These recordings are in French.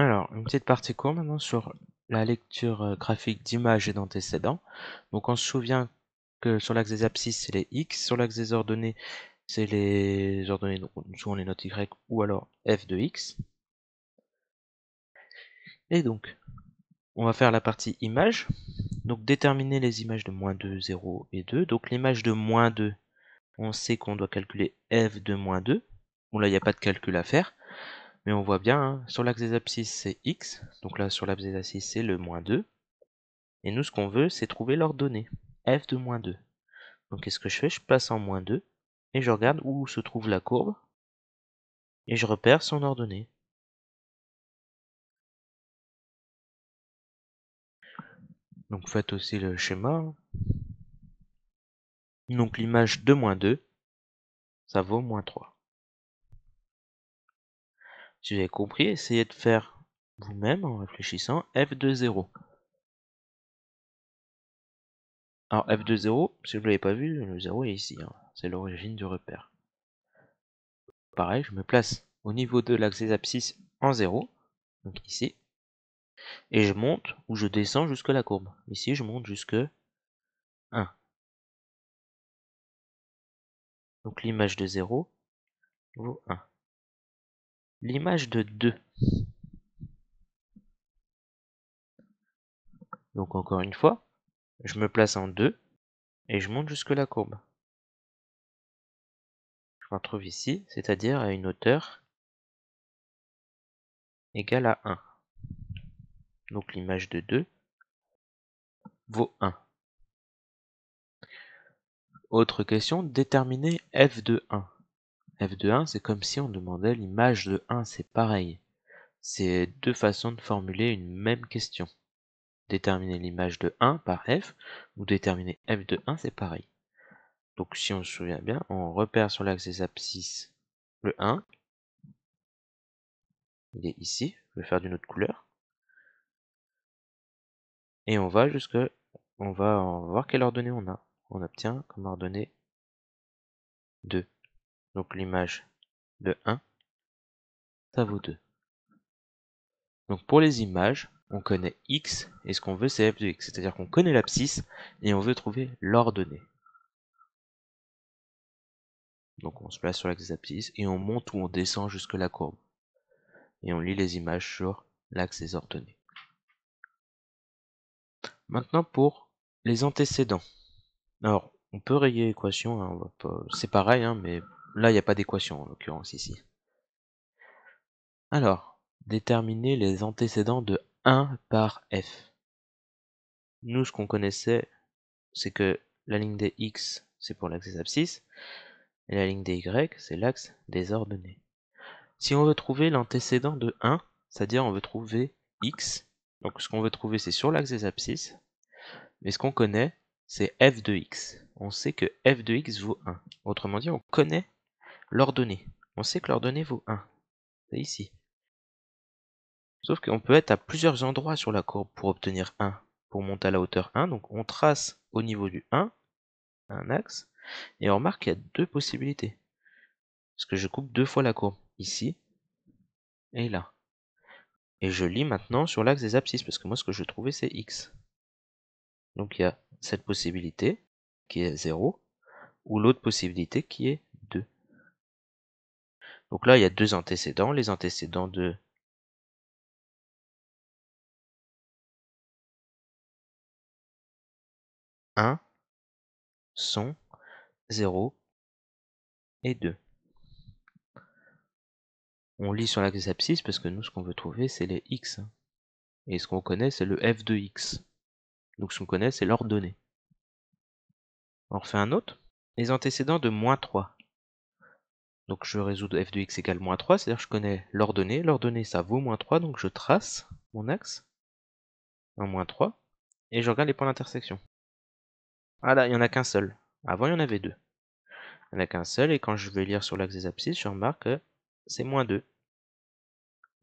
Alors, une petite partie courte maintenant sur la lecture euh, graphique d'images et d'antécédents. Donc on se souvient que sur l'axe des abscisses, c'est les x, sur l'axe des ordonnées, c'est les ordonnées, donc souvent les notes y ou alors f de x. Et donc, on va faire la partie image. Donc déterminer les images de moins 2, 0 et 2. Donc l'image de moins 2, on sait qu'on doit calculer f de moins 2. Bon là, il n'y a pas de calcul à faire. Mais on voit bien, hein, sur l'axe des abscisses, c'est x. Donc là, sur l'axe des abscisses, c'est le moins 2. Et nous, ce qu'on veut, c'est trouver l'ordonnée, f de moins 2. Donc qu'est-ce que je fais Je passe en moins 2, et je regarde où se trouve la courbe, et je repère son ordonnée. Donc faites aussi le schéma. Donc l'image de moins 2, ça vaut moins 3. Si vous avez compris, essayez de faire vous-même en réfléchissant f de 0. Alors f de 0, si vous ne l'avez pas vu, le 0 est ici. Hein. C'est l'origine du repère. Pareil, je me place au niveau de l'axe des abscisses en 0. Donc ici. Et je monte ou je descends jusque la courbe. Ici, je monte jusque 1. Donc l'image de 0 vaut 1 l'image de 2. Donc encore une fois, je me place en 2 et je monte jusque la courbe. Je me retrouve ici, c'est-à-dire à une hauteur égale à 1. Donc l'image de 2 vaut 1. Autre question, déterminer f de 1 f de 1, c'est comme si on demandait l'image de 1, c'est pareil. C'est deux façons de formuler une même question. Déterminer l'image de 1 par f, ou déterminer f de 1, c'est pareil. Donc si on se souvient bien, on repère sur l'axe des abscisses le 1. Il est ici, je vais faire d'une autre couleur. Et on va jusque... On va voir quelle ordonnée on a. On obtient comme ordonnée 2. Donc l'image de 1, ça vaut 2. Donc pour les images, on connaît x et ce qu'on veut c'est f de x. C'est-à-dire qu'on connaît l'abscisse et on veut trouver l'ordonnée. Donc on se place sur l'axe abscisses et on monte ou on descend jusque la courbe. Et on lit les images sur l'axe des ordonnées. Maintenant pour les antécédents. Alors on peut rayer l'équation, hein, c'est pareil, hein, mais Là, il n'y a pas d'équation en l'occurrence ici. Alors, déterminer les antécédents de 1 par f. Nous, ce qu'on connaissait, c'est que la ligne des x, c'est pour l'axe des abscisses, et la ligne des y, c'est l'axe des ordonnées. Si on veut trouver l'antécédent de 1, c'est-à-dire on veut trouver x, donc ce qu'on veut trouver, c'est sur l'axe des abscisses, mais ce qu'on connaît, c'est f de x. On sait que f de x vaut 1. Autrement dit, on connaît l'ordonnée. On sait que l'ordonnée vaut 1. C'est ici. Sauf qu'on peut être à plusieurs endroits sur la courbe pour obtenir 1, pour monter à la hauteur 1. Donc on trace au niveau du 1 un axe, et on remarque qu'il y a deux possibilités. Parce que je coupe deux fois la courbe, ici et là. Et je lis maintenant sur l'axe des abscisses, parce que moi ce que je trouvais c'est x. Donc il y a cette possibilité qui est 0, ou l'autre possibilité qui est donc là, il y a deux antécédents, les antécédents de 1 sont 0 et 2. On lit sur l'axe abscisses parce que nous, ce qu'on veut trouver, c'est les x. Hein. Et ce qu'on connaît, c'est le f de x. Donc ce qu'on connaît, c'est l'ordonnée. On refait un autre. Les antécédents de moins 3 donc je résous f de x égale moins 3, c'est-à-dire je connais l'ordonnée. L'ordonnée, ça vaut moins 3, donc je trace mon axe, en moins 3, et je regarde les points d'intersection. Ah là, il n'y en a qu'un seul. Avant, il y en avait deux. Il n'y en a qu'un seul, et quand je vais lire sur l'axe des abscisses, je remarque que c'est moins 2.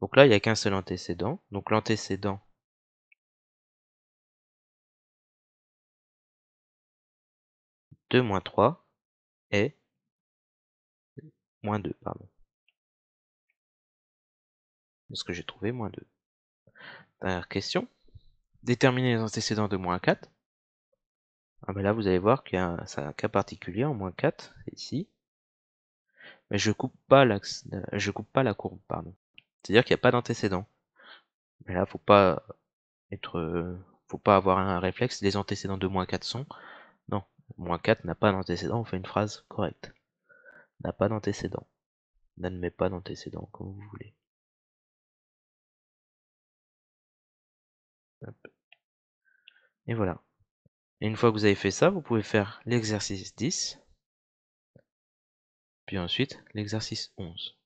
Donc là, il n'y a qu'un seul antécédent. Donc l'antécédent 2 moins 3 est Moins 2, pardon. ce que j'ai trouvé, moins 2. Dernière question. Déterminer les antécédents de moins 4. Ah ben là, vous allez voir qu'il y a un, cas particulier en moins 4, ici. Mais je coupe pas euh, je coupe pas la courbe, pardon. C'est-à-dire qu'il n'y a pas d'antécédent. Mais là, faut pas être, euh, faut pas avoir un réflexe. Les antécédents de moins 4 sont. Non, moins 4 n'a pas d'antécédent, on fait une phrase correcte n'a pas d'antécédent, n'admet pas d'antécédent, comme vous voulez. Et voilà. Et une fois que vous avez fait ça, vous pouvez faire l'exercice 10, puis ensuite l'exercice 11.